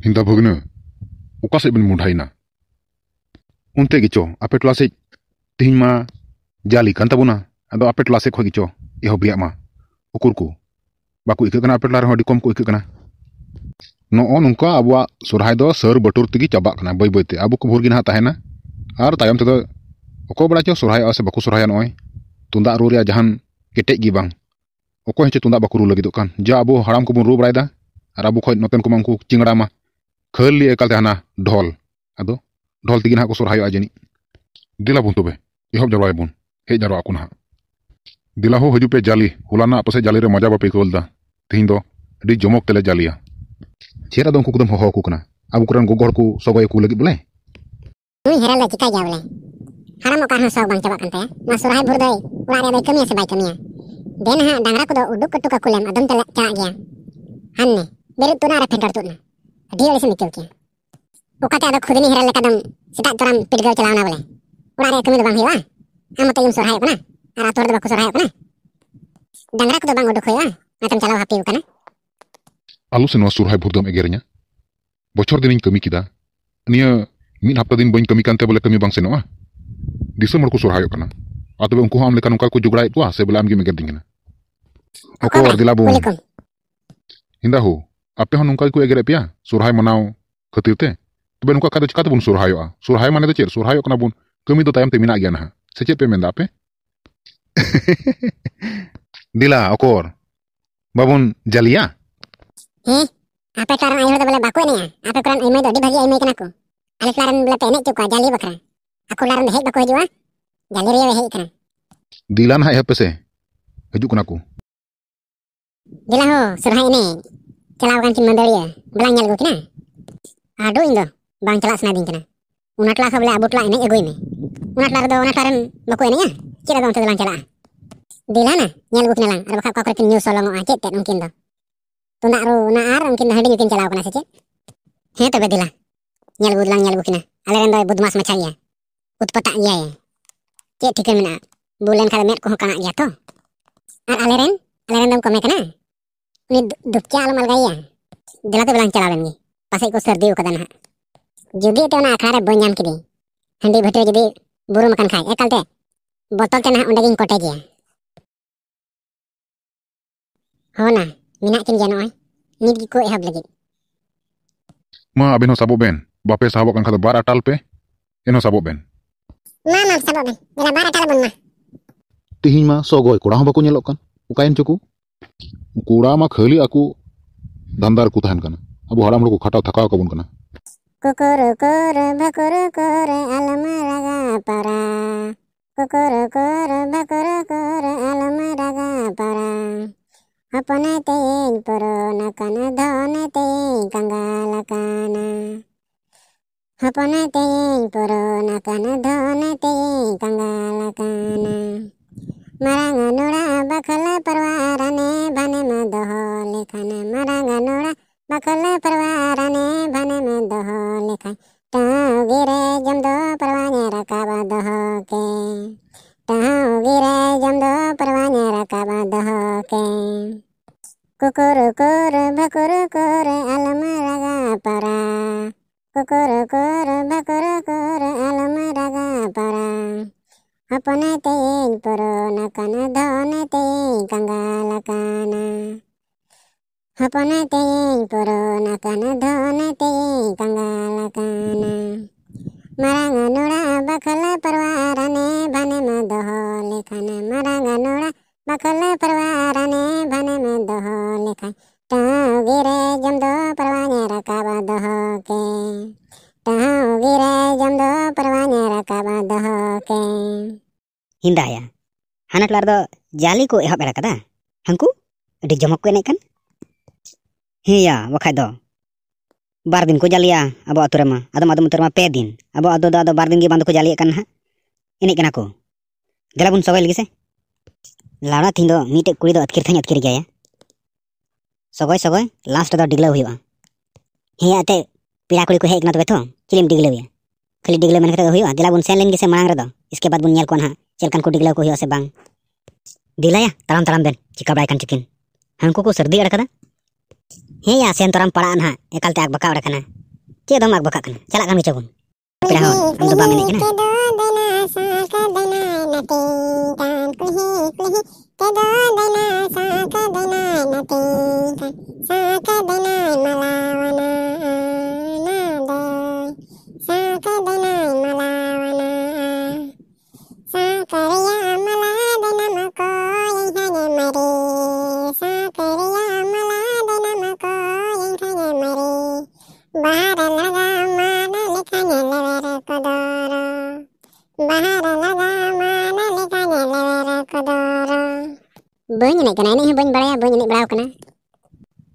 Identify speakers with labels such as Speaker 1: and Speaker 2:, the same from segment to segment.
Speaker 1: hinda bhagne ukase ben mudhaina unte gicho ape tlase tihin ma jali kan tabuna ado ape tlase kho gicho eho biya ma ukur ko baku ikhe kana ape tlare ho dikom ko no on unka abwa surhai do sar batur tigi chabak kana boi abu ko bhurgi na tahena ar tayam te do oko bada cho surhai ase baku surhai noy tunda ru ria jahan kete gi bang oko hece tunda baku ru lagi do kan ja abu haram ko bun ru braida ar abu khoi noten ko mangku chingra ma खाली एकाले हाँ ढल अब ढल तक हाँ सरह जानी दिला बन तबे एहब जरवा बन हे जरवा को हाँ दिला हजूपे जाली हलाना पास जाली मजा बापे कल तेहन जमक तेल जालिया चेरा उनको दम हहोक अब गोगो को सगय को लगे बोले
Speaker 2: हराम चाबा सर भूर कमिया से बै कमिया देना डांगरा को उदुक कटुका कुलेम अदम चला हाने बेरुद तुना फेटर तुना ᱰᱤᱭᱚ ᱞᱮᱥᱮ ᱢᱤᱠᱮᱞ ᱠᱮ ᱚᱠᱟᱛᱮ ᱟᱫᱚ ᱠᱷᱩᱫᱱᱤ ᱦᱮᱨᱟ ᱞᱮᱠᱟᱫᱚᱢ ᱥᱮᱛᱟᱜ ᱛᱚᱨᱟᱢ ᱯᱤᱰᱜᱟᱹᱣ ᱪᱟᱞᱟᱣᱱᱟ ᱵᱚᱞᱮ ᱚᱲᱟᱜ ᱨᱮᱭᱟᱜ ᱠᱟᱹᱢᱤ ᱫᱚ ᱵᱟᱝ ᱦᱩᱭᱩᱜᱼᱟ ᱟᱢ ᱢᱚᱛᱚ ᱜᱮᱢ ᱥᱚᱨᱦᱟᱭᱚᱜ ᱠᱟᱱᱟ ᱟᱨ ᱟᱛᱳ ᱨᱮᱫᱚ ᱵᱟᱠᱚ ᱥᱚᱨᱦᱟᱭᱚᱜ ᱠᱟᱱᱟ ᱰᱟᱝᱨᱟ ᱠᱚᱫᱚ ᱵᱟᱝ ᱩᱰᱩᱠ ᱦᱩᱭᱩᱜᱼᱟ ᱚᱱᱟᱛᱮᱢ ᱪᱟᱞᱟᱣ ᱦᱟᱯᱮᱣ ᱠᱟᱱᱟ
Speaker 1: ᱟᱞᱚ ᱥᱮ ᱱᱚᱣᱟ ᱥᱚᱨᱦᱟᱭ ᱵᱷᱳᱨ ᱫᱚᱢ ᱮᱜᱮᱨᱤᱧᱟ ᱵᱚᱪᱷᱚᱨ ᱫᱤᱱᱤᱧ ᱠᱟᱹᱢᱤ ᱠᱮᱫᱟ ᱱᱤᱭᱟᱹ ᱢᱤᱫ ᱦᱟᱯᱛᱟ ᱫᱤᱱ ᱵᱟᱹᱧ ᱠᱟᱹᱢᱤ ᱠᱟᱱᱛᱮ ᱵᱚᱞᱮ ᱠᱟᱹᱢᱤ ᱵᱟᱝ ᱥᱮᱱᱚᱜᱼᱟ ᱫᱤᱥᱚᱢ ᱦᱚᱲ ᱠᱚ ᱥᱚᱨᱦᱟᱭᱚᱜ ᱠᱟᱱᱟ ᱟᱨ ᱛᱚᱵᱮ ᱩᱱᱠᱩ ᱦᱚᱸ ᱟᱢ ᱞᱮᱠᱟ ᱱᱚᱝᱠᱟ ᱠᱚ ᱡᱚᱜᱲᱟᱭᱮᱫ ᱠᱚᱣᱟ ᱥᱮ ᱵᱚᱞᱮ ᱟᱢᱜᱮᱢ ᱮᱜᱮᱨᱫᱤᱧ ᱠᱟᱱᱟ ᱚᱠᱚᱭ ᱟᱨ ᱫᱤᱞᱟᱵᱚᱱ ᱦᱤᱸᱫᱟ ᱦᱳ ᱟᱯᱮ ᱦᱚᱸ ᱱᱚᱝᱠᱟ ᱜᱮᱠᱚ ᱮᱜᱮᱨᱮᱫ ᱯᱮᱭᱟ ᱥᱚᱨᱦᱟᱭ ᱢᱟᱱᱟᱣ ᱠᱷᱟᱹᱛᱤᱨ ᱛᱮ ᱛᱚᱵᱮ ᱱᱚᱝᱠᱟ ᱠᱷᱟᱱ ᱫᱚ ᱪᱮᱠᱟ ᱛᱮᱵᱚᱱ ᱥᱚᱨᱦᱟᱭᱚᱜᱼᱟ ᱥᱚᱨᱦᱟᱭ ᱢᱟᱱᱮ ᱫᱚ ᱪᱮᱫ ᱥᱚᱨᱦᱟᱭᱚᱜ ᱠᱟᱱᱟ ᱵᱚᱱ ᱠᱟᱹᱢᱤ ᱫᱚ ᱛᱟᱭᱚᱢ ᱛᱮ ᱢᱮᱱᱟᱜ ᱜᱮᱭᱟ ᱱᱟᱦᱟᱜ ᱥᱮ ᱪᱮᱫ ᱯᱮ ᱢᱮᱱᱫᱟ ᱟᱯᱮ दिला अकोर बाबून जलिया
Speaker 2: ᱦᱮᱸ ᱟᱯᱮ ᱠᱚᱨᱮᱱ ᱟᱭᱢᱟ ᱫᱚ ᱵᱚᱞᱮ ᱵᱟᱠᱚ ᱮᱱᱮᱡᱼᱟ ᱟᱯᱮ ᱠᱚᱨᱮᱱ ᱟᱭᱢᱟ ᱫᱚ ᱟᱹᱰᱤ ᱵᱷᱟᱹᱜᱤ ᱟᱭᱢᱟ ᱠᱟᱱᱟ ᱠᱚ ᱟᱞᱮ ᱴᱚᱞᱟ ᱨᱮᱱ ᱵᱚᱞᱮ ᱯᱮ ᱮᱱᱮᱡ ᱦᱚᱪᱚ ᱠᱚᱣᱟ ᱡᱟᱞᱮ ᱵᱟᱠᱷᱨᱟ ᱟᱠᱚ ᱴᱚᱞᱟ ᱨᱮᱱ ᱫᱚ ᱦᱮᱡ ᱵᱟᱠᱚ ᱦᱤᱡᱩᱜᱼᱟ ᱡᱟᱞᱮ ᱨᱮᱭᱟᱜ ᱦᱮᱡ ᱠᱟᱱᱟ
Speaker 1: दिला ना है पे से हजू कना को
Speaker 2: ᱫᱮᱞᱟ ᱦᱚᱸ ᱥᱚᱨᱦᱟᱭ ᱮᱱᱮᱡ celah kan cuma beli ya, belanja lagi kena, aduh indo, bang celah senadin kena, unat lah kau beli abut lah ini ego ya ini, unat lah kau unat karen baku ini ya, kita dong terbang celah, di mana, nyal gue kena lang, ada kau kau kerjain news soal mau aja, tidak mungkin dong, tuh nak ru, nak ar, mungkin dah dingin celah kau nasi cie, heh tuh betul lah, nyal gue lang nyal gue ya? ya? kena, ada macam ya, ut petak ya, cie tiga mina, bulan kalau met kana kena jatuh, ar aleren, aleren dong kau mekena, ini dukcha alam algaya jelata belang calabem ni pasai ko serdi ukadan ha judi te ona akhare boi nyam kidi handi bhatre judi buru makan khai ekal te botol te na unda gin kote gya hona mina kim jano ai nit gi ko ehab lagi
Speaker 1: ma abino sabo ben bape sabo kan khata bar atal pe eno sabo ben
Speaker 2: ma ma sabo ben jela bar atal ban ma
Speaker 1: tihin ma sogoi kurang bakunya kan ukain cukup ᱠᱚᱲᱟ ᱢᱟ ᱠᱷᱟᱹᱞᱤ ᱟᱠᱚ ᱫᱷᱟᱱᱫᱟ ᱨᱮᱠᱚ ᱛᱟᱦᱮᱱ ᱠᱟᱱᱟ ᱟᱵᱚ ᱦᱟᱲᱟᱢ ᱦᱚᱲ ᱠᱚ ᱠᱷᱟᱴᱟᱣ ᱛᱷᱟᱠᱟᱣ ᱠᱟᱵᱚᱱ ᱠᱟᱱᱟ
Speaker 2: ᱠᱚᱠᱚᱨᱚ ᱠᱚᱨᱚ ᱵᱟᱠᱚᱨᱚ ᱠᱚᱨᱚ ᱟᱞᱚᱢᱟ ᱨᱟᱜᱟ ᱯᱟᱨᱟ ᱠᱚᱠᱚᱨᱚ ᱠᱚᱨᱚ ᱵᱟᱠᱚᱨᱚ ᱠᱚᱨᱚ ᱟᱞᱚᱢᱟ ᱨᱟᱜᱟ ᱯᱟᱨᱟ ᱦᱚᱯᱚᱱᱮ ᱛᱮᱧ ᱯᱚᱨᱚᱱ ᱟᱠᱟᱱᱟ ᱫᱷᱚᱱᱮ ᱛᱮᱧ ᱠᱟᱝᱜᱟᱞ ᱟᱠᱟᱱᱟ ᱦᱚᱯᱚᱱᱮ ᱛᱮᱧ ᱯᱚᱨᱚᱱ ᱟᱠᱟᱱᱟ ᱫᱷᱚᱱᱮ ᱛᱮᱧ ᱠᱟᱝᱜᱟᱞ ᱟᱠᱟᱱᱟ मरांगा नोड़ा बखल परवार ने भन में दोहो लिखन मरांगा नोड़ा बखल परवार ने भन में दोहो लिखन टाँव गिरे जम दो परवाने रकाबा दोहो के टाँव गिरे जम दो परवाने रकाबा दोहो के कुकुर कुर भकुर कुर अलम रगा परा कुकुर कुर भकुर कुर अलम रगा परा अपने तेल परो कन धन ते कंगाल काना अपने तेल परो कन धन ते कंगाल काना मरंग नोड़ा बखल परवार ने भने में दहल खाना मरंग नोड़ा बखल परवार ने भने में दहल खाए टाव गिरे जमदो परवाने रकाबा दह के Tahu gire jam perwanya rakabat dahokin.
Speaker 3: Hindaya, anak lara do jali ku eh apa rakata? hanku Di jamak ku enakan? Hei wakai do. Bar ku jali ya abahaturama. Adam adam turama pedin. abo adam adam bar dini ke ku jali kan? Enakan aku. Jelapun soga lgi se? Lada thindo mie te kulido adkirthing adkirigaya. Soga soga, last do digeluhi wa. Hei teh. पेड़ कुड़ी को हे एकना तो बैठो चिलीम डिगलो खाली डिगलो मन कहता हुई दिला बुन सेन के से मांग रहा इसके बाद बोल कौन हाँ चलकन को डिगलो को से बांग दिला तराम तराम बेन चिका बड़ा कन चिकिन को सर्दी अड़कदा हे या सेन तराम पड़ा ना एकल तक बका अड़कना चेदम आग बका कन चला कन हम तो बा
Speaker 2: ᱵᱟᱹᱧ ᱮᱱᱮᱡ ᱠᱟᱱᱟ ᱮᱱᱮᱡ ᱦᱚᱸ ᱵᱟᱹᱧ ᱵᱟᱲᱟᱭᱟ ᱵᱟᱹᱧ ᱮᱱᱮᱡ ᱵᱟᱲᱟᱣ ᱠᱟᱱᱟ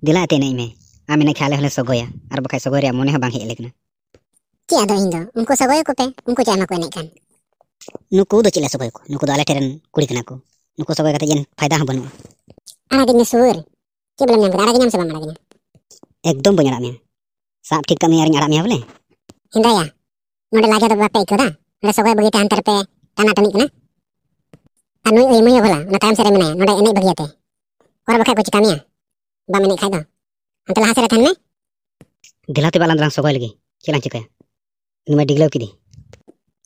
Speaker 3: ᱫᱮᱞᱟ ᱮᱱᱮᱡ ᱢᱮ ᱟᱢ ᱮᱱᱮᱡ ᱠᱷᱟᱞᱮ ᱦᱚᱸᱞᱮ ᱥᱚᱜᱚᱭᱟ ᱟᱨ ᱵᱟᱠᱷᱟᱡ ᱥᱚᱜᱚᱭ ᱨᱮᱭᱟᱜ ᱢᱚᱱᱮ ᱦᱚᱸ ᱵᱟᱝ ᱦᱮᱡ ᱟᱞᱮ ᱠᱟᱱᱟ
Speaker 2: ᱪᱮᱫ ᱟᱫᱚ ᱤᱧ ᱫᱚ ᱩᱱᱠᱩ ᱥᱚᱜᱚᱭ ᱠᱚᱯᱮ ᱩᱱᱠᱩ ᱪᱮᱫ ᱢᱟᱠᱚ ᱮᱱᱮᱡ ᱠᱟᱱ
Speaker 3: ᱱᱩᱠᱩ ᱫᱚ ᱪᱮᱫ ᱥᱚᱜᱚᱭ ᱠᱚ ᱱᱩᱠᱩ ᱫᱚ ᱟᱞᱮ ᱴᱷᱮᱱ ᱠᱩᱲᱤ ᱠᱟᱱᱟ ᱠᱚ ᱱᱩᱠᱩ ᱥᱚᱜᱚᱭ ᱠᱟᱛᱮ ᱡᱮᱱ ᱯᱷᱟᱭᱫᱟ ᱦᱚᱸ ᱵᱟᱹᱱᱩᱜᱼᱟ
Speaker 2: ᱟᱲᱟᱜᱤᱧ ᱢᱮ ᱥᱩᱨ ᱪᱮᱫ ᱵᱚᱞᱮᱢ ᱧᱟᱢ ᱠᱮᱫᱟ ᱟᱲᱟᱜᱤᱧ ᱥᱮ ᱵᱟᱢ ᱟᱲᱟᱜᱤᱧᱟ
Speaker 3: ᱮᱠᱫᱚᱢ ᱵᱟᱹᱧ ᱟᱲᱟᱜ ᱢᱮᱭᱟ ᱥᱟᱵ ᱴᱷᱤᱠ ᱠᱟᱜ ᱢᱮᱭᱟ ᱟᱨᱤᱧ ᱟᱲᱟᱜ ᱢᱮᱭᱟ ᱵᱚᱞᱮ
Speaker 2: ᱦᱮᱸᱫᱟᱭᱟ ᱱᱚᱰᱮ ᱞᱟᱡᱟ ᱫᱚ ᱵᱟᱯᱮ ᱟᱹᱭᱠᱟᱹᱣᱫᱟ ᱱᱚᱰᱮ ᱥᱚᱜᱚᱭ ᱵᱟᱹᱜᱤᱛᱮ ᱦᱟᱱᱛᱮ ᱨᱮᱯᱮ ᱴᱟᱱᱟᱴᱟᱹᱱᱤᱜ ᱠᱟᱱᱟ anoi eh, oi moyo hola ona tam sere mena noda enai bagiate ora bakha kuch kamia ba mena khai do anta la sere thanne
Speaker 3: dilati balan rang sogoi lagi chila chike ya. nume diglau kidi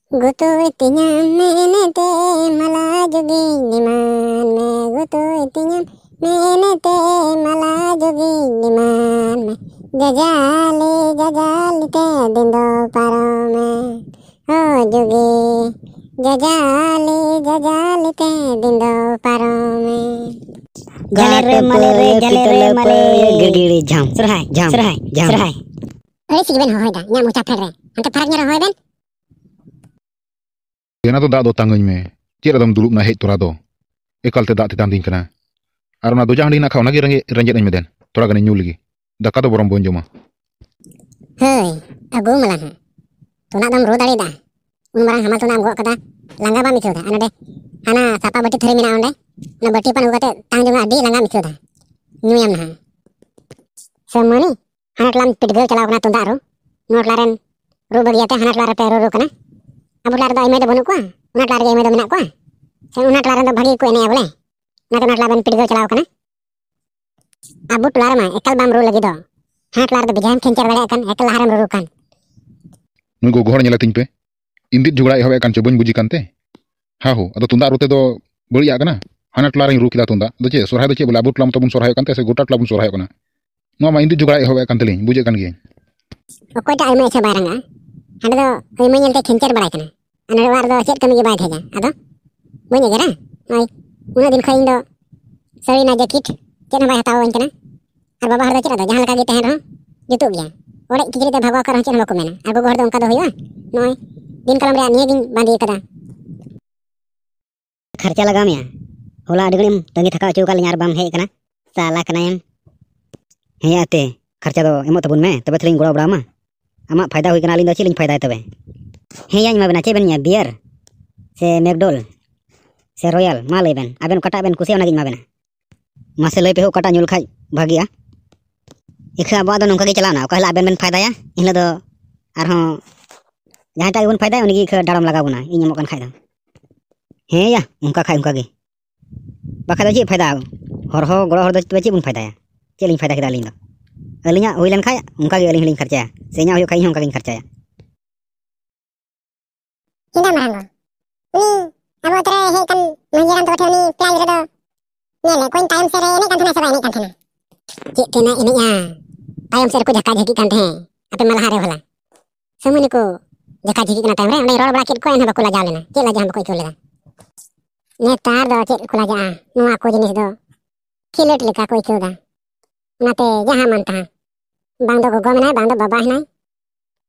Speaker 2: goto etinya mene te mala jogi niman me tuh itinya mene te mala jogi niman me jajali jajali te dindo paro me Oh jogi జజాలి జజాలితే దిందో పరమే జలే రే మలే రే జలే రే మలే
Speaker 3: గిడిడి జామ్ సరహాయ్ జామ్ సరహాయ్ జామ్ సరహాయ్
Speaker 2: अरे सिगबेन होय दा ᱧᱟᱢ ᱩᱛᱟ ᱯᱷᱮᱨ ᱨᱮ ᱦᱟᱱᱛᱮ ᱯᱷᱟᱨᱟᱠ ᱧᱚᱜ ᱦᱚᱭ ᱵᱮᱱ
Speaker 1: ᱮᱱᱟ ᱫᱚ ᱫᱟᱜ ᱫᱚ ᱛᱟᱝᱜᱟᱹᱧ ᱢᱮ ᱪᱮᱫ ᱟᱫᱚᱢ ᱫᱩᱲᱩᱵ ᱱᱟ ᱦᱮᱡ ᱛᱚᱨᱟ ᱫᱚ ᱮᱠᱟᱞᱛᱮ ᱫᱟᱜ ᱛᱮᱛᱟᱱ ᱫᱤᱧ ᱠᱟᱱᱟ ᱟᱨ ᱚᱱᱟ ᱫᱚᱡᱟ ᱦᱟᱺᱰᱤ ᱱᱟᱜ ᱠᱷᱟ ᱚᱱᱟᱜᱮ ᱨᱮᱸᱜᱮᱡ ᱨᱮᱸᱜᱮᱡ ᱟᱹᱧ ᱢᱮᱫᱮᱱ ᱛᱷᱚᱲᱟ ᱜᱟᱱᱤᱧ ᱧᱩ ᱞᱮᱜᱮ ᱫᱟᱠᱟ ᱫᱚ ᱵᱚᱨᱚᱢ ᱵᱟᱹᱧ ᱡᱚᱢᱟ
Speaker 2: ᱦᱳᱭ ᱟᱹᱜᱩ ᱢᱟᱞᱟ ᱦᱟᱸᱜ ᱛᱚᱱᱟᱜ ᱫᱚᱢ ᱨᱚ ᱫᱟᱲᱮᱭᱟᱫᱟ उमरा हमाल तुना गोग कदा लंगा बा मिचो दा अनडे हाना सापा बटी थरी मिना ओंडे ना बटी पन उगते तांग जोंगा अडी लंगा मिचो दा न्यूयम ना समनी हाना टलाम पिटगल चलाव कना तुंदा रो नोट लारेन रो बगियाते हाना टलारे पे रो रो कना अब लारे दा इमे दे बनु कुआ उना टलारे दे इमे दे मिना कुआ से उना टलारे दा भगी को एने बोले ना तो नट लाबन पिटगल चलाव कना अब टलारे मा एकल बाम रो लगी दो हाना टलारे दे बिजाम खेंचर वाले कन एकल हारम रो रो कन
Speaker 1: नुगो घोर नेला तिंपे indit juga ehobe kan coba bujikan kante. Hahu, Atau tunda rute do ya kan? hana tla ring rukida tunda ah. anu do sore hari anu do che bola but lam sore hari kante se gota tla bun sorha kana no ma indit juga ehobe kan teling bujikan gi
Speaker 2: okoi ta aima che baranga hana do aima nyel te khencher kena. kana ana war do chet kami ge ba thega ado moi noi una din khain do Sorry na jacket chena ba hatao kana ar baba har do chet ado jahan ka ge tehen ro jutu ya. orang ore kikri bahwa bhagwa kar hachen lokomena ar baba har noi दिन कलम रे आनी दिन बांधी कदा
Speaker 3: खर्चा लगा में होला अडगणिम तंगी थका चो काल यार बाम हे कना साला कना हे आते खर्चा दो तो एमो तबुन तो में तबे थलिन गोड़ा बड़ामा अमा फायदा हुई कना लिन दचिलिन फायदा है तबे हे यान मा बना चेबन या बियर से मैकडोल से रॉयल मा लेबन अबेन कटा बेन कुसे ओनागिन मा बना मासे लई पे हो कटा नुल खाई भागिया इखा बाद नंका के चलाना कहला अबेन बेन फायदा या इनला दो तो आरहों हाँ, ᱡᱟᱦᱟᱸᱭ ᱴᱟᱜ ᱜᱮᱵᱚᱱ ᱯᱷᱟᱭᱫᱟᱭᱟ ᱩᱱᱤᱜᱮ ᱫᱟᱲᱟᱢ ᱞᱟᱜᱟᱣ ᱵᱚᱱᱟ ᱤᱧ ᱧᱟᱢᱚᱜ ᱠᱟᱱ ᱠᱷᱟᱡ ᱫᱚ ᱦᱮᱸ ᱭᱟ ᱚᱱᱠᱟ ᱠᱷᱟᱡ ᱚᱱᱠᱟ ᱜᱮ ᱵᱟᱠᱷᱟᱡ ᱫᱚ ᱪᱮᱫ ᱯᱷᱟᱭᱫᱟ ᱦᱚᱲ ᱦᱚᱸ ᱜᱚᱲᱚ ᱦᱚᱲ ᱫᱚ ᱪᱮᱫ ᱵᱚᱱ ᱯᱷᱟᱭᱫᱟᱭᱟ ᱪᱮᱫ ᱞᱤᱧ ᱯᱷᱟᱭᱫᱟ ᱠᱮᱫᱟ ᱟᱹᱞᱤᱧ ᱫᱚ ᱟᱹᱞᱤᱧᱟᱜ ᱦᱩᱭ ᱞᱮᱱᱠᱷᱟᱡ ᱚᱱᱠᱟ ᱜᱮ ᱟᱹᱞᱤᱧ ᱦᱚᱸᱞᱤᱧ ᱠᱷᱚᱨᱪᱟᱭᱟ ᱥᱮ ᱤᱧᱟᱹᱜ ᱦᱩᱭᱩᱜ ᱠᱷᱟᱡ ᱤᱧ ᱦᱚᱸ ᱚᱱᱠᱟ ᱜᱤᱧ ᱠᱷᱚᱨᱪᱟᱭᱟ
Speaker 2: ᱪᱮᱫᱟᱜ ᱢᱟᱨᱟᱝ ᱜᱚ ᱩᱱᱤ ᱟᱵᱚ ᱛᱚᱨᱮ ᱦᱮᱡ ᱠᱟᱱ ᱢᱟᱹᱡᱷᱤ ᱦᱟᱲᱟᱢ ᱛᱟᱠᱚ ᱴᱷᱮᱱ ᱩᱱᱤ ᱯᱞᱟᱡᱽ ᱨᱮᱫᱚ ᱧᱮᱞ ᱚᱠᱚᱭ ᱛᱟᱭᱚᱢ ᱥᱮᱫ ᱨᱮ ᱮᱱᱮᱡ ᱠᱟᱱ ᱛᱟᱦᱮᱱᱟ ᱥᱮ ᱵᱟᱭ ᱮᱱᱮᱡ ᱠᱟᱱ ᱛᱟᱦᱮᱱᱟ ᱪᱮᱫ ᱛᱮᱱᱟᱜ ᱮᱱᱮᱡᱼᱟ ᱛᱟᱭᱚᱢ ᱥᱮᱫ ᱨᱮᱠᱚ ᱡᱷᱟᱠᱟ ᱡᱷᱟᱹᱠᱤᱜ ᱠᱟᱱ ᱛᱟᱦᱮᱸ ᱟᱯᱮ ᱢᱟ ᱞᱟᱦᱟᱨᱮ ᱵᱷᱟᱞᱟ ᱥᱟᱢᱟᱱᱤ ᱠᱚ ᱡᱟᱠᱟ ᱡᱷᱤᱠᱤ ᱠᱟᱱᱟ ᱛᱟᱭᱚᱢ ᱨᱮ ᱚᱸᱰᱮ ᱨᱚᱲ ᱵᱟᱲᱟ ᱠᱮᱫ ᱠᱚᱣᱟ ᱮᱱᱦᱚᱸ ᱵᱟᱠᱚ ᱞᱟᱡᱟᱣ ᱞᱮᱱᱟ ᱪᱮᱫ ᱞᱟᱡᱟᱣ ᱦᱚᱸ ᱵᱟᱠᱚ ᱟᱹᱭᱠᱟᱹᱣ ᱞᱮᱫᱟ ᱱᱮᱛᱟᱨ ᱫᱚ ᱪᱮᱫ ᱠᱚ ᱞᱟᱡᱟᱜᱼᱟ ᱱᱚᱣᱟ ᱠᱚ ᱡᱤᱱᱤᱥ ᱫᱚ ᱠᱷᱮᱞᱳᱰ ᱞᱮᱠᱟ ᱠᱚ ᱟᱹᱭᱠᱟᱹᱣᱫᱟ ᱚᱱᱟᱛᱮ ᱡᱟᱦᱟᱸ ᱢᱟᱱ ᱛᱟᱦᱟᱸ ᱵᱟᱝ ᱫᱚ ᱜᱚᱜᱚ ᱢᱮᱱᱟᱭ ᱵᱟᱝ ᱫᱚ ᱵᱟᱵᱟ ᱦᱮᱱᱟᱭ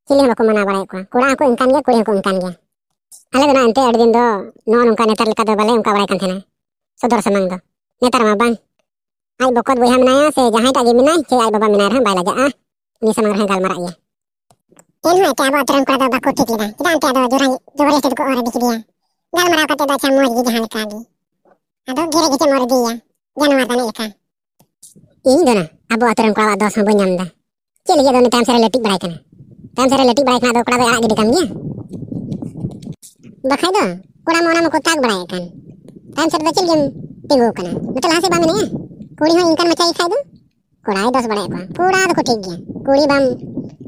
Speaker 2: ᱪᱤᱞᱤ ᱦᱚᱸ ᱵᱟᱠᱚ ᱢᱟᱱᱟᱣ ᱵᱟᱲᱟᱭᱮᱫ ᱠᱚᱣᱟ ᱠᱚᱲᱟ ᱦᱚᱸᱠᱚ ᱚᱱᱠᱟᱱ ᱜᱮᱭᱟ ᱠᱩᱲᱤ ᱦᱚᱸᱠᱚ ᱚᱱᱠᱟᱱ ᱜᱮᱭᱟ ᱟᱞᱮ ᱫᱚ ᱱᱟᱜ ᱮᱱᱛᱮ ᱟᱹᱰᱤ ᱫᱤᱱ ᱫᱚ ᱱᱚᱜᱼᱚ ᱱᱚᱝᱠᱟ ᱱᱮᱛᱟᱨ ᱞᱮᱠᱟ ᱫᱚ ᱵᱟᱞᱮ ᱚᱱᱠᱟ ᱵᱟᱲᱟᱭ ᱠᱟᱱ ᱛᱟᱦᱮᱱᱟ ᱥᱚᱫᱚᱨ ᱥᱟᱢᱟᱝ ᱫᱚ ᱱᱮᱛᱟᱨ ᱢᱟ ᱵᱟᱝ ᱟᱡ ᱵᱚᱠᱚᱛ ᱵᱚᱭᱦᱟ ᱢᱮᱱᱟᱭᱟ ᱥᱮ ᱡᱟᱦᱟᱸᱭᱴᱟᱜ ᱜᱮ ᱢᱮᱱᱟᱭ ᱥᱮ ᱟᱡ ᱵᱟᱵᱟ ᱢᱮᱱᱟᱭ ᱨᱮᱦᱚᱸ ᱵᱟᱭ ᱞᱟᱡᱟᱜᱼᱟ ᱩᱱᱤ ᱥᱟᱢᱟᱝ ᱨᱮᱦᱚᱸ ᱜᱟᱞᱢᱟᱨᱟᱜ ᱜᱮᱭᱟ ಏನು ಆಯ್ತು ಯಾವ ಹತ್ರ ಕೂಡ ಒಬ್ಬ ಕೊಟ್ಟಿದ್ದೀರ ಇದಂತೆ ಅದು ದೂರ ದೂರ ಎಷ್ಟದಕ್ಕೂ ಹೊರ ಬಿಸಿದೆಯಾ ಗಲ್ ಮರ ಕತೆ ಚ ಮೋರಿಗೆ ಹಳಕಾಗಿ ಅದು ಗಿರಗಿತೆ ಮೋರದಿಯ ಜನವರ್ಧನ ಏಕ ಇಂದನ ಅಬ್ಬು ಹತ್ರ ಕೂಡ ದೋಸ ಬೈ ನಮ್ದ ಚೆಲಿಗೆ ಅದೊಂದು ತಾಮ್ಸರ ಲೆಟಿಗೆ ಬಡಾಯ್ತಾನೆ ತಾಮ್ಸರ ಲೆಟಿಗೆ ಬಡಾಯ್ತಾನೆ ಅದು ಕೂಡ ಯಾರಾಗಿ ಬಿಕಮ್ಗೆ ಬಖಾಯ್ದು ಕೂಡ ಮೋನ ಮುಕೊತ್ತಾಗ ಬಡಾಯ್ತಾನೆ ತಾಮ್ಸರ ದ ಚೆಲಿಗೆ ತಿಂಗು ಕನ ಮತ್ತೆ ಲಾಸೆ ಬಾಮನೆ ಕೂಡಿ ಹೋ ಇಂಕನ್ ಮಚಾಯಿ ಖಾಯ್ದು ಕೂಡ ದೋಸ ಬಡಾಯ್ತಾನೆ ಕೂಡ ಅದು ಕೊಟ್ಟಿಗೆ ಕೂಡಿ ಬಾಮ್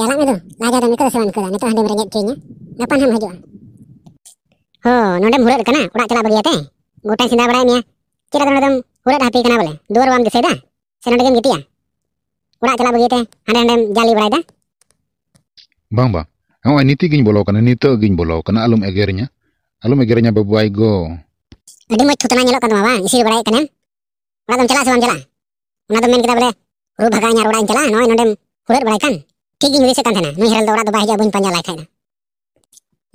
Speaker 2: ᱪᱟᱞᱟᱜ ᱢᱮ ᱫᱚ ᱞᱟᱡᱟ ᱫᱚ ᱱᱤᱛᱚᱜ ᱫᱚ ᱥᱮ ᱵᱟᱝ ᱱᱤᱛᱚᱜ ᱫᱚ ᱱᱤᱛᱚᱜ ᱦᱟᱸᱰᱮᱢ ᱨᱮᱸᱜᱮᱡ ᱦᱚᱪᱚᱧᱟ ᱜᱟᱯᱟ ᱱᱟᱦᱟᱜ ᱦᱤᱡᱩᱜᱼᱟ ᱦᱚ ᱱᱚᱰᱮᱢ ᱦᱩᱨᱟᱹᱜ ᱠᱟᱱᱟ ᱚᱲᱟᱜ ᱪᱟᱞᱟᱜ ᱵᱟᱹᱜᱤᱭᱟᱛᱮ ᱜᱚᱴᱟᱧ ᱥᱮᱸᱫᱟ ᱵᱟᱲᱟᱭ ᱢᱮᱭᱟ ᱪᱮᱫᱟᱜ ᱫᱚ ᱱᱚᱰᱮᱢ ᱦᱩᱨᱟᱹᱜ ᱦᱟᱯᱤ ᱠᱟᱱᱟ ᱵᱚᱞᱮ ᱫᱩᱣᱟᱹᱨ ᱵᱟᱢ ᱫᱤᱥᱟᱹᱭᱫᱟ ᱥᱮ ᱱᱚᱰᱮᱜᱮᱢ ᱜᱤᱛᱤᱡᱼᱟ ᱚᱲᱟᱜ ᱪᱟᱞᱟᱜ ᱵᱟᱹᱜᱤᱭᱟᱛᱮ ᱦᱟᱸᱰᱮ ᱱᱟᱰᱮᱢ ᱡᱟᱞᱤ ᱵᱟᱲᱟᱭᱫᱟ
Speaker 1: ᱵᱟᱝ ᱵᱟᱝ ᱱᱚᱜᱼᱚᱭ ᱱᱤᱛᱤᱜ ᱜᱤᱧ ᱵᱚᱞᱚ ᱠᱟᱱᱟ ᱱᱤᱛᱚᱜ ᱜᱤᱧ ᱵᱚᱞᱚ ᱠᱟᱱᱟ ᱟᱞᱚᱢ ᱮᱜᱮᱨᱤᱧᱟ ᱟᱞᱚᱢ ᱮᱜᱮᱨᱤᱧᱟ ᱵᱟᱹᱵᱩ ᱟᱭ ᱜᱚ
Speaker 2: ᱟᱹᱰᱤ ᱢᱚᱡᱽ ᱛᱷᱚᱛᱱᱟ ᱧᱮᱞᱚᱜ ᱠᱟᱱ ᱛᱟᱢᱟ ᱵᱟᱝ ᱤᱥᱤᱨ ᱵᱟᱲᱟᱭᱮᱫ ᱠᱟᱱᱟᱢ ᱚᱲᱟᱜ ᱫᱚᱢ ᱪᱟᱞᱟᱜᱼᱟ ᱥᱮ ᱵᱟᱢ ᱪᱟᱞᱟᱜᱼᱟ ᱚᱱᱟ ᱫᱚᱢ ᱢᱮᱱ ᱠᱮᱫᱟ ᱵᱚᱞᱮ ᱨᱩ ᱵᱷᱟᱜᱟᱣ ᱤᱧᱟ ᱚᱲᱟᱜ ᱤᱧ ᱪᱟᱞᱟᱜᱼᱟ ᱱᱚᱜᱼᱚᱭ ᱱᱚᱰᱮᱢ ᱦᱩᱨᱟᱹᱜ ᱵᱟᱲᱟᱭ ᱠᱟᱱ ᱴᱷᱤᱠ ᱤᱧ ᱦᱩᱫᱤᱥᱮᱫ ᱠᱟᱱ ᱛᱟᱦᱮᱱᱟ ᱱᱩᱭ ᱦᱮᱨᱮᱞ ᱫᱚ ᱚᱲᱟᱜ ᱫᱚ ᱵᱟᱭ ᱦᱤᱡᱩᱜᱼᱟ ᱵᱟᱹᱧ ᱯᱟᱸᱡᱟ ᱞᱟᱭ ᱠᱷᱟᱡ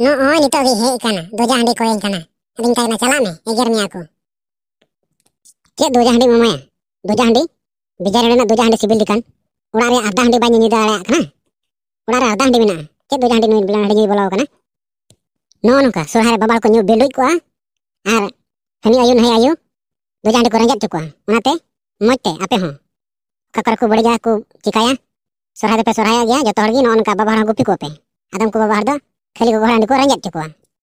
Speaker 2: ᱫᱚ ᱱᱚᱜᱼᱚᱭ ᱱᱤᱛᱚᱜ ᱜᱮ ᱦᱮᱡ ᱠᱟᱱᱟ ᱫᱚᱡᱟ ᱦᱟᱺᱰᱤ ᱠᱚᱭᱮᱧ ᱠᱟᱱᱟ ᱟᱫᱚᱧ ᱢᱮᱛᱟᱭ ᱠᱟᱱᱟ ᱪᱟᱞᱟᱜ ᱢᱮ ᱮᱜᱮᱨ ᱢᱮᱭᱟ ᱠᱚ ᱪᱮᱫ ᱫᱚᱡᱟ ᱦᱟᱺᱰᱤᱢ ᱮᱢᱟᱭᱟ ᱫᱚᱡᱟ ᱦᱟᱺᱰᱤ ᱵᱮᱡᱟᱨ ᱨᱮᱱᱟᱜ ᱫᱚᱡᱟ ᱦᱟᱺᱰᱤ ᱥᱤᱵᱤᱞ ᱞᱮᱠᱟᱱ ᱚᱲᱟᱜ ᱨᱮ ᱟᱫᱷᱟ ᱦᱟᱺᱰᱤ ᱵᱟᱭ ᱧᱩ ᱫᱟᱲᱮᱭᱟᱜ ᱠᱟᱱᱟ ᱚᱲᱟᱜ ᱨᱮ ᱟᱫᱷᱟ ᱦᱟᱺᱰᱤ ᱢᱮᱱᱟᱜᱼᱟ ᱪᱮᱫ ᱫᱚᱡᱟ ᱦᱟᱺᱰᱤ ᱱᱩᱭ ᱦᱟᱺᱰᱤ ᱧᱩᱭ ᱵᱚᱞᱚ ᱠᱟᱱᱟ ᱱᱚᱜᱼᱚ ᱱᱚᱝᱠᱟ ᱥᱚᱨᱦᱟᱭ ᱨᱮ ᱵᱟᱵᱟ ᱠᱚ ᱧᱩ ᱵᱮᱸᱰᱩᱡ ᱠᱚᱜᱼᱟ ᱟᱨ ᱦᱟᱹᱱᱤ ᱟᱭᱩ ᱱᱟᱹᱭ ᱟᱭᱩ ᱫᱚᱡᱟ ᱦᱟᱺᱰᱤ ᱠᱚ ᱨᱮᱸᱜᱮᱡ ᱦᱚᱪᱚ ᱠᱚᱣᱟ ᱚᱱᱟᱛᱮ ᱢᱚᱡᱽ ᱛᱮ ᱟᱯᱮ ᱦᱚᱸ ᱚᱠᱟ ᱠᱚᱨᱮ ᱠᱚ ᱵᱟᱹᱲᱤᱡᱟ ᱠᱚ ᱪᱤᱠᱟᱭᱟ ᱥᱚᱨᱦᱟᱭ ᱫᱚᱯᱮ ᱥᱚᱨᱦᱟᱭᱚᱜ ᱜᱮᱭᱟ ᱡᱚᱛᱚ ᱦᱚᱲ ᱜᱮ ᱱᱚᱜᱼᱚ ᱱᱚᱝᱠᱟ ᱵᱟᱵᱟ ᱦᱚᱲ ᱜᱩᱯᱤ ᱠᱚᱯᱮ ᱟᱫᱚᱢ ᱠᱚ ᱵᱟᱵᱟ ᱦᱚᱲ ᱫᱚ ᱠᱷᱟᱹᱞᱤ ᱜᱚᱜᱚ ᱦᱚᱲ ᱦᱟᱺᱰᱤ ᱠᱚ ᱨᱮᱸᱜᱮᱡ ᱦᱚᱪᱚ ᱠᱚᱣᱟ